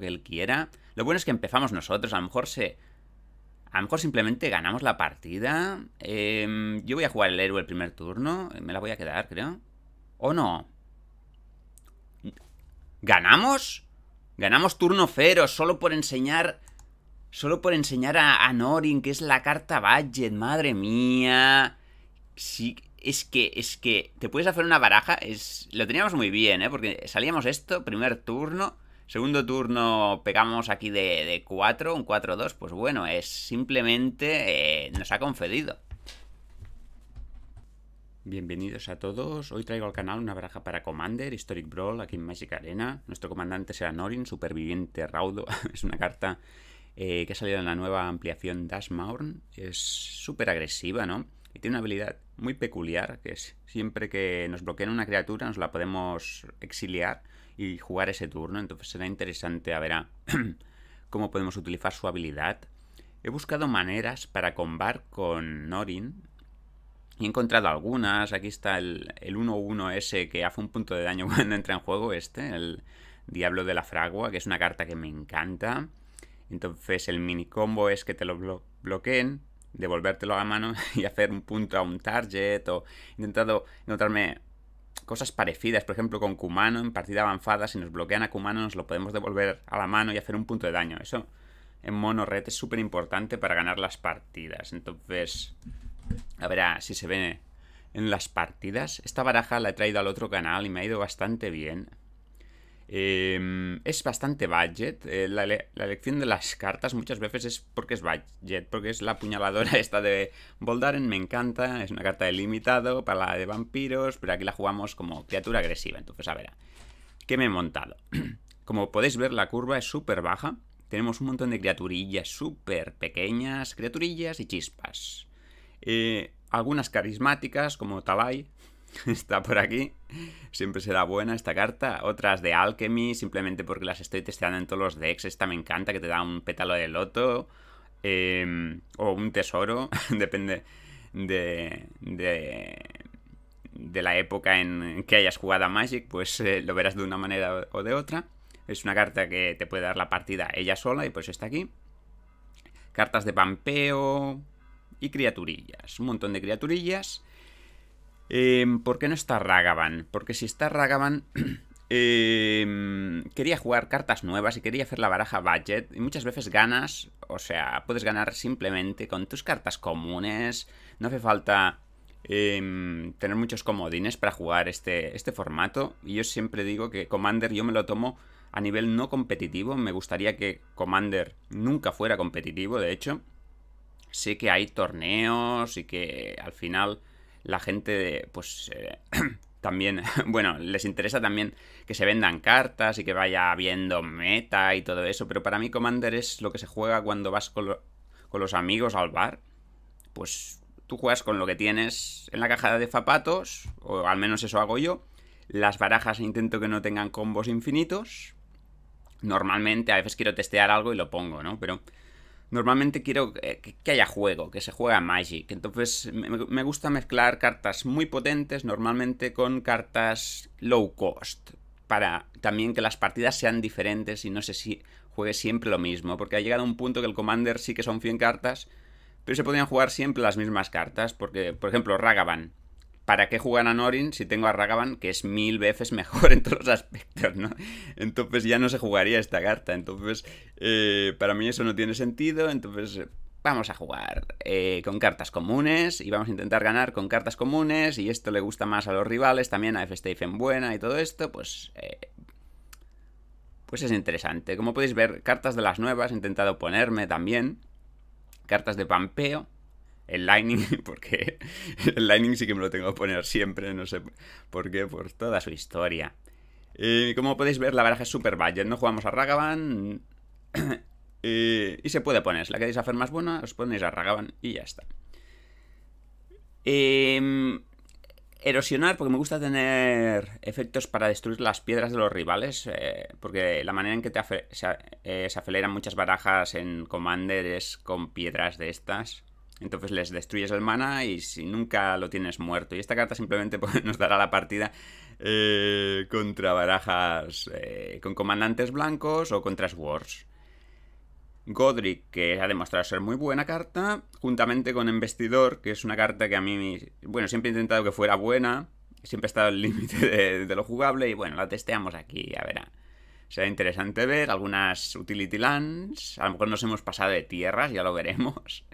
que él quiera. Lo bueno es que empezamos nosotros, a lo mejor se... A lo mejor simplemente ganamos la partida. Em, yo voy a jugar el héroe el primer turno. Me la voy a quedar, creo. ¿O no? ¿Ganamos? Ganamos turno cero, solo por enseñar... Solo por enseñar a, Norin, que es la carta budget, madre mía. Sí, es que, es que, te puedes hacer una baraja, es, lo teníamos muy bien, ¿eh? Porque salíamos esto, primer turno, Segundo turno pegamos aquí de, 4, un 4-2, pues bueno, es simplemente eh, nos ha concedido. Bienvenidos a todos, hoy traigo al canal una baraja para Commander, Historic Brawl, aquí en Magic Arena. Nuestro comandante será Norin, superviviente raudo, es una carta eh, que ha salido en la nueva ampliación Mourn Es súper agresiva, ¿no? Y tiene una habilidad muy peculiar, que es siempre que nos bloquean una criatura nos la podemos exiliar y jugar ese turno. Entonces será interesante a ver cómo podemos utilizar su habilidad. He buscado maneras para combar con Norin. He encontrado algunas. Aquí está el 1-1-S que hace un punto de daño cuando entra en juego este, el Diablo de la Fragua, que es una carta que me encanta. Entonces el mini combo es que te lo bloqueen, devolvértelo a la mano y hacer un punto a un target o intentado notarme cosas parecidas, por ejemplo con Kumano en partida avanzada, si nos bloquean a Kumano nos lo podemos devolver a la mano y hacer un punto de daño. Eso en mono red es súper importante para ganar las partidas. Entonces, a ver si se ve en las partidas. Esta baraja la he traído al otro canal y me ha ido bastante bien. Em, es bastante budget. Eh, la, elección de las cartas muchas veces es porque es budget, porque es la apuñaladora esta de Boldaren me encanta. Es una carta de limitado para la de vampiros, pero aquí la jugamos como criatura agresiva. Entonces, a ver, ¿qué me he montado? Como podéis ver, la curva es súper baja. Tenemos un montón de criaturillas súper pequeñas, criaturillas y chispas. Eh, algunas carismáticas como Talai, está por aquí. Siempre será buena esta carta. Otras de Alchemy, simplemente porque las estoy testeando en todos los decks. Esta me encanta, que te da un pétalo de loto. Em, o un tesoro, depende de, de, la época en que hayas jugado a Magic, pues eh, lo verás de una manera o de otra. Es una carta que te puede dar la partida ella sola y pues está aquí. Cartas de pampeo y criaturillas, un montón de criaturillas. Em, ¿Por qué no está Ragavan? Porque si está Ragavan... Eh, quería jugar cartas nuevas y quería hacer la baraja budget. Y muchas veces ganas, o sea, puedes ganar simplemente con tus cartas comunes. No hace falta em, tener muchos comodines para jugar este, este formato. Y yo siempre digo que Commander yo me lo tomo a nivel no competitivo. Me gustaría que Commander nunca fuera competitivo, de hecho. Sé que hay torneos y que al final la gente, pues... Eh, también, bueno, les interesa también que se vendan cartas y que vaya viendo meta y todo eso, pero para mí Commander es lo que se juega cuando vas con, con, los amigos al bar. Pues tú juegas con lo que tienes en la caja de zapatos, o al menos eso hago yo. Las barajas intento que no tengan combos infinitos. Normalmente a veces quiero testear algo y lo pongo, ¿no? Pero normalmente quiero que, haya juego, que se juega Magic. Entonces me, gusta mezclar cartas muy potentes normalmente con cartas low cost. Para también que las partidas sean diferentes y no sé si juegue siempre lo mismo. Porque ha llegado un punto que el Commander sí que son 100 cartas, pero se podían jugar siempre las mismas cartas. Porque, por ejemplo, Ragavan ¿para qué jugar a Norin si tengo a Ragavan que es mil veces mejor en todos los aspectos, ¿no? Entonces ya no se jugaría esta carta, entonces eh, para mí eso no tiene sentido, entonces vamos a jugar eh, con cartas comunes y vamos a intentar ganar con cartas comunes y esto le gusta más a los rivales, también a f en buena y todo esto, pues... Eh, pues es interesante. Como podéis ver, cartas de las nuevas, he intentado ponerme también. Cartas de Pampeo el Lightning, porque el Lightning sí que me lo tengo que poner siempre, no sé por qué, por toda su historia. como podéis ver, la baraja es super budget, no jugamos a Ragavan y se puede poner, si la queréis hacer más buena, os ponéis a Ragavan y ya está. Em, erosionar, porque me gusta tener efectos para destruir las piedras de los rivales, eh, porque la manera en que se, eh, se, aceleran muchas barajas en Commander es con piedras de estas. Entonces les destruyes el mana y si nunca lo tienes muerto. Y esta carta simplemente pues, nos dará la partida eh, contra barajas eh, con comandantes blancos o contra Swords. Godric, que ha demostrado ser muy buena carta, juntamente con Embestidor que es una carta que a mí, bueno, siempre he intentado que fuera buena, siempre he estado al límite de, lo jugable y bueno, la testeamos aquí, A verá. Será interesante ver algunas utility lands, a lo mejor nos hemos pasado de tierras, ya lo veremos.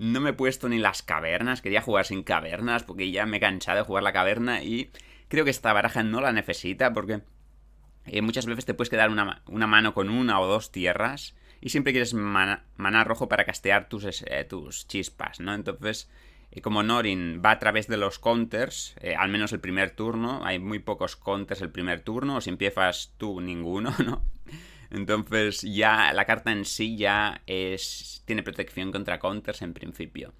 No me he puesto ni las cavernas, quería jugar sin cavernas porque ya me he cansado de jugar la caverna y creo que esta baraja no la necesita porque eh, muchas veces te puedes quedar una, una, mano con una o dos tierras y siempre quieres manar rojo para castear tus, eh, tus chispas, ¿no? Entonces eh, como Norin va a través de los counters, al menos el primer turno, hay muy pocos counters el primer turno, o si empiezas tú ninguno, ¿no? Entonces ya la carta en sí ya es, tiene protección contra counters en principio.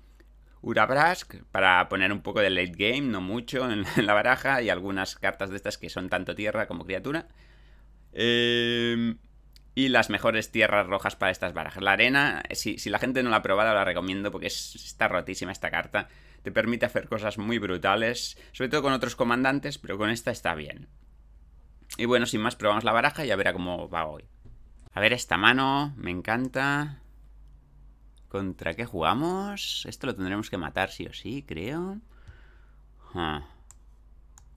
Urabrask para poner un poco de late game, no mucho, en la baraja y algunas cartas de estas que son tanto tierra como criatura. Em, y las mejores tierras rojas para estas barajas. La arena, eh, si, si la gente no la ha probado, la recomiendo porque está rotísima esta carta. Te permite hacer cosas muy brutales, sobre todo con otros comandantes, pero con esta está bien. Y bueno, sin más, probamos la baraja y a ver cómo va hoy. A ver, esta mano, me encanta. ¿Contra qué jugamos? Esto lo tendremos que matar sí o sí, creo.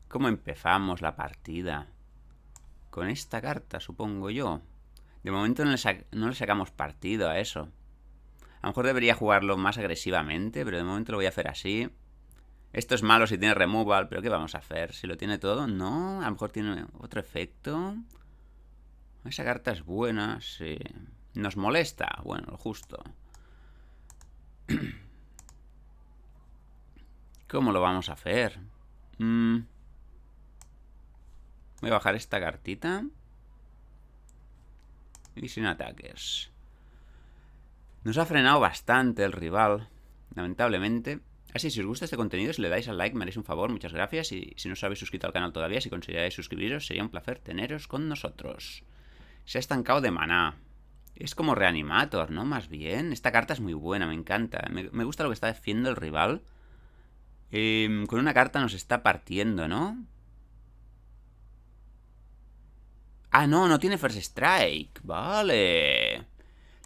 ¿Cómo empezamos la partida? Con esta carta, supongo yo. De momento no le, sacamos partido a eso. A lo mejor debería jugarlo más agresivamente, pero de momento lo voy a hacer así. Esto es malo si tiene removal, pero ¿qué vamos a hacer? Si lo tiene todo, no. A lo mejor tiene otro efecto. Esa carta es buena, sí. Nos molesta, bueno, lo justo. ¿Cómo lo vamos a hacer? Mm. Voy a bajar esta cartita. Y sin ataques. Nos ha frenado bastante el rival, lamentablemente. Así, si os gusta este contenido, si le dais al like, me haréis un favor, muchas gracias. Y si no os habéis suscrito al canal todavía, si consideráis suscribiros, sería un placer teneros con nosotros. Se ha estancado de maná. Es como Reanimator, ¿no? Más bien. Esta carta es muy buena, me encanta. Me, gusta lo que está haciendo el rival. Em, con una carta nos está partiendo, ¿no? Ah, no, no tiene First Strike. Vale.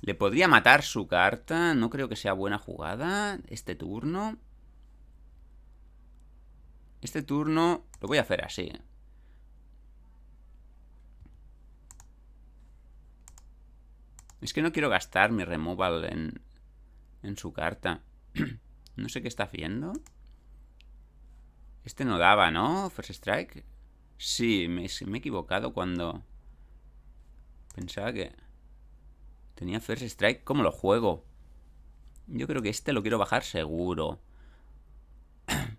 Le podría matar su carta. No creo que sea buena jugada este turno. Este turno lo voy a hacer así. Es que no quiero gastar mi removal en, en su carta. no sé qué está haciendo. Este no daba, ¿no? First Strike. Sí, me, me he equivocado cuando... Pensaba que... Tenía First Strike. ¿Cómo lo juego? Yo creo que este lo quiero bajar seguro.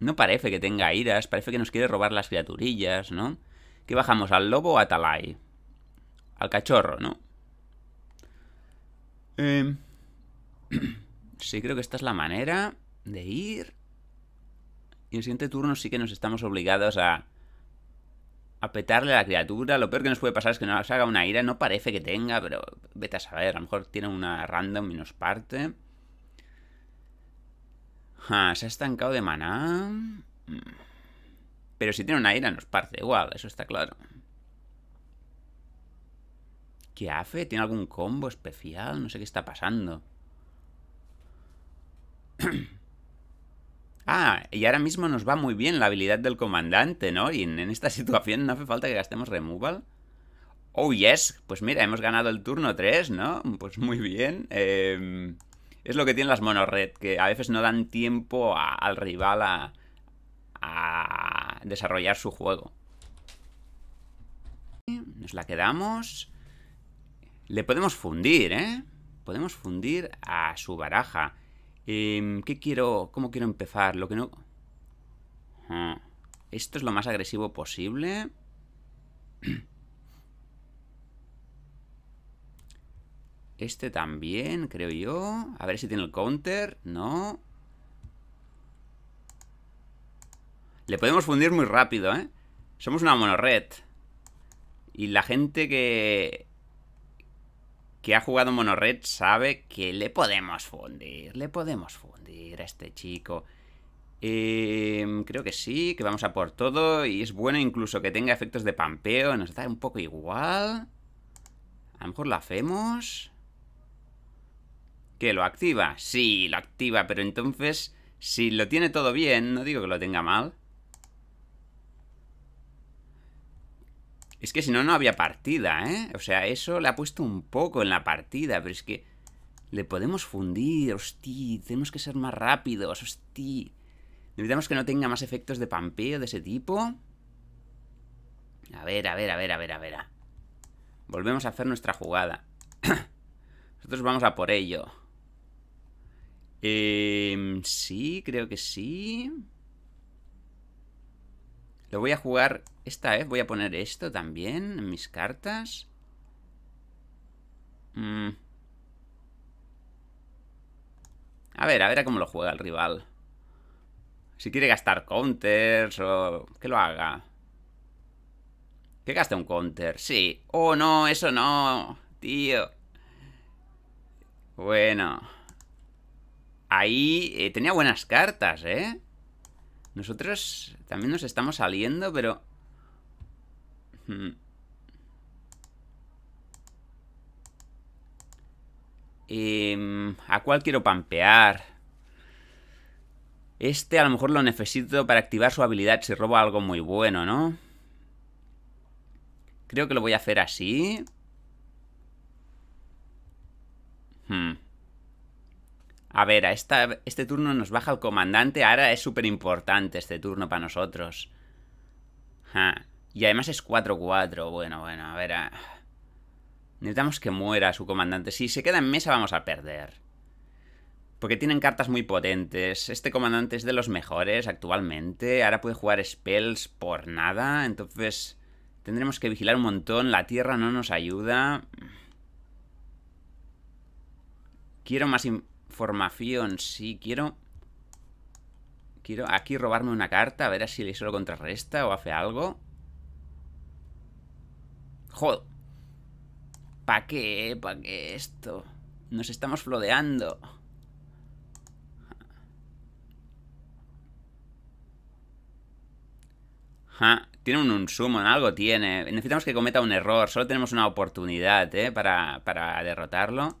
No parece que tenga iras, parece que nos quiere robar las criaturillas, ¿no? ¿Qué bajamos? ¿Al lobo o a Talai? Al cachorro, ¿no? Em, sí, creo que esta es la manera de ir. Y en el siguiente turno sí que nos estamos obligados a... A petarle a la criatura. Lo peor que nos puede pasar es que nos haga una ira. No parece que tenga, pero vete a saber. A lo mejor tiene una random y nos parte. Ah, se ha estancado de maná. Mm. Pero si tiene una ira nos parte igual, eso está claro. ¿Qué hace? ¿Tiene algún combo especial? No sé qué está pasando. ah, y ahora mismo nos va muy bien la habilidad del comandante, ¿no? Y en, esta situación no hace falta que gastemos removal. Oh, yes. Pues mira, hemos ganado el turno 3, ¿no? Pues muy bien. Em, es lo que tienen las monored, que a veces no dan tiempo al rival a, a desarrollar su juego. Nos la quedamos. Le podemos fundir, ¿eh? Podemos fundir a su baraja. Em, ¿Qué quiero? ¿Cómo quiero empezar? Lo que no... Ah, Esto es lo más agresivo posible. Este también, creo yo. A ver si tiene el counter. No. Le podemos fundir muy rápido, ¿eh? Somos una monorred. Y la gente que que ha jugado Monorred sabe que le podemos fundir, le podemos fundir a este chico. Em, creo que sí, que vamos a por todo y es bueno incluso que tenga efectos de pampeo, nos da un poco igual. A lo mejor lo hacemos. ¿Qué? ¿Lo activa? Sí, lo activa, pero entonces, si lo tiene todo bien, no digo que lo tenga mal, Es que si no, no había partida, ¿eh? O sea, eso le ha puesto un poco en la partida, pero es que... Le podemos fundir, hosti, tenemos que ser más rápidos, hosti. Necesitamos que no tenga más efectos de pampeo de ese tipo. A ver, a ver, a ver, a ver, a ver. Volvemos a hacer nuestra jugada. Nosotros vamos a por ello. Eh, sí, creo que sí. Lo voy a jugar esta vez. Voy a poner esto también en mis cartas. Mm. A ver, a ver a cómo lo juega el rival. Si quiere gastar counters o... Que lo haga. Que gaste un counter, sí. Oh, no, eso no, tío. Bueno. Ahí eh, tenía buenas cartas, ¿eh? Nosotros también nos estamos saliendo, pero... Hmm. Em, ¿A cuál quiero pampear? Este a lo mejor lo necesito para activar su habilidad si roba algo muy bueno, ¿no? Creo que lo voy a hacer así. Hmm. A ver, a esta, este turno nos baja el comandante. Ahora es súper importante este turno para nosotros. Y además es 4-4. Bueno, bueno, a ver. Necesitamos que muera su comandante. Si se queda en mesa vamos a perder. Porque tienen cartas muy potentes. Este comandante es de los mejores actualmente. Ahora puede jugar spells por nada. Entonces tendremos que vigilar un montón. La tierra no nos ayuda. Quiero más formación, sí, quiero... Quiero aquí robarme una carta, a ver si le lo contrarresta o hace algo. Joder. ¿Para qué? ¿Para qué esto? Nos estamos flodeando. Tiene un, un sumo, en algo tiene. Necesitamos que cometa un error. Solo tenemos una oportunidad, ¿eh? Para, para derrotarlo.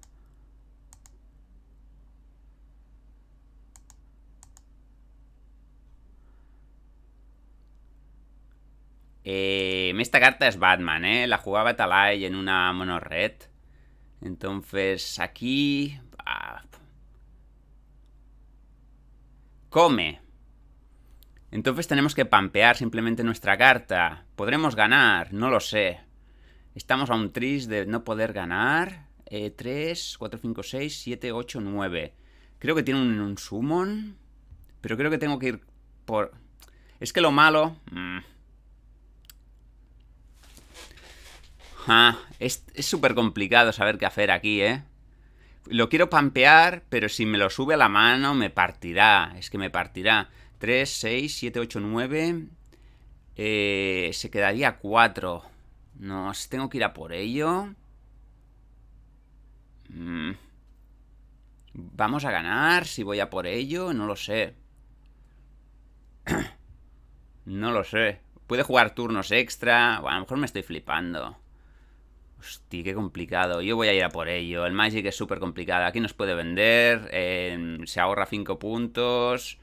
esta carta es Batman, ¿eh? La jugaba Talai en una mono red. Entonces, aquí... Ah, come. Entonces tenemos que pampear simplemente nuestra carta. ¿Podremos ganar? No lo sé. Estamos a un tris de no poder ganar. 3, 4, 5, 6, 7, 8, 9. Creo que tiene un, summon. Pero creo que tengo que ir por... Es que lo malo... Mm, es súper complicado saber qué hacer aquí, ¿eh? Lo quiero pampear, pero si me lo sube a la mano me partirá. Es que me partirá. 3, 6, 7, 8, 9. Eh, se quedaría 4. No, si tengo que ir a por ello. Mm. ¿Vamos a ganar si voy a por ello? No lo sé. no lo sé. Puede jugar turnos extra. Bueno, a lo mejor me estoy flipando. Hostia, qué complicado. Yo voy a ir a por ello. El Magic es súper complicado. Aquí nos puede vender. Em, se ahorra 5 puntos.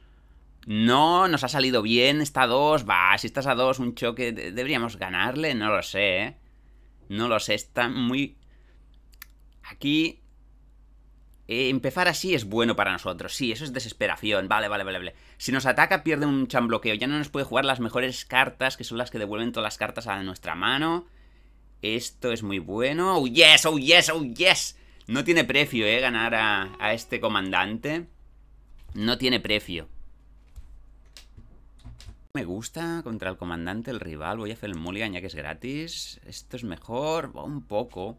No, nos ha salido bien. Está a 2. Va, si estás a 2, un choque. ¿Deberíamos ganarle? No lo sé, ¿eh? No lo sé. Está muy... Aquí... Eh, empezar así es bueno para nosotros. Sí, eso es desesperación. Vale, vale, vale, vale. Si nos ataca, pierde un chambloqueo. Ya no nos puede jugar las mejores cartas, que son las que devuelven todas las cartas a nuestra mano. Esto es muy bueno. ¡Oh, yes! ¡Oh, yes! ¡Oh, yes! No tiene precio, ¿eh? Ganar a, este comandante. No tiene precio. Me gusta contra el comandante, el rival. Voy a hacer el mulligan ya que es gratis. Esto es mejor. Va un poco.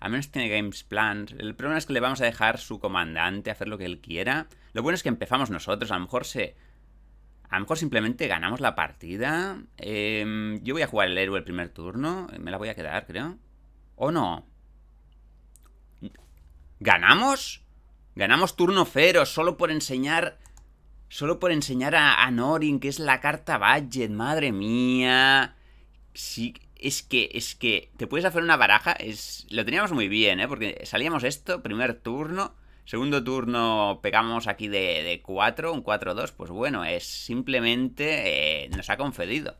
Al menos tiene games plan. El problema es que le vamos a dejar su comandante hacer lo que él quiera. Lo bueno es que empezamos nosotros. A lo mejor se a lo mejor simplemente ganamos la partida. Em, yo voy a jugar el héroe el primer turno. Me la voy a quedar, creo. ¿O no? ¿Ganamos? Ganamos turno cero solo por enseñar... Solo por enseñar a, Norin, que es la carta budget. Madre mía. Sí, es que, es que... Te puedes hacer una baraja. Es, lo teníamos muy bien, ¿eh? Porque salíamos esto, primer turno... Segundo turno pegamos aquí de, 4, un 4-2, pues bueno, es simplemente eh, nos ha concedido.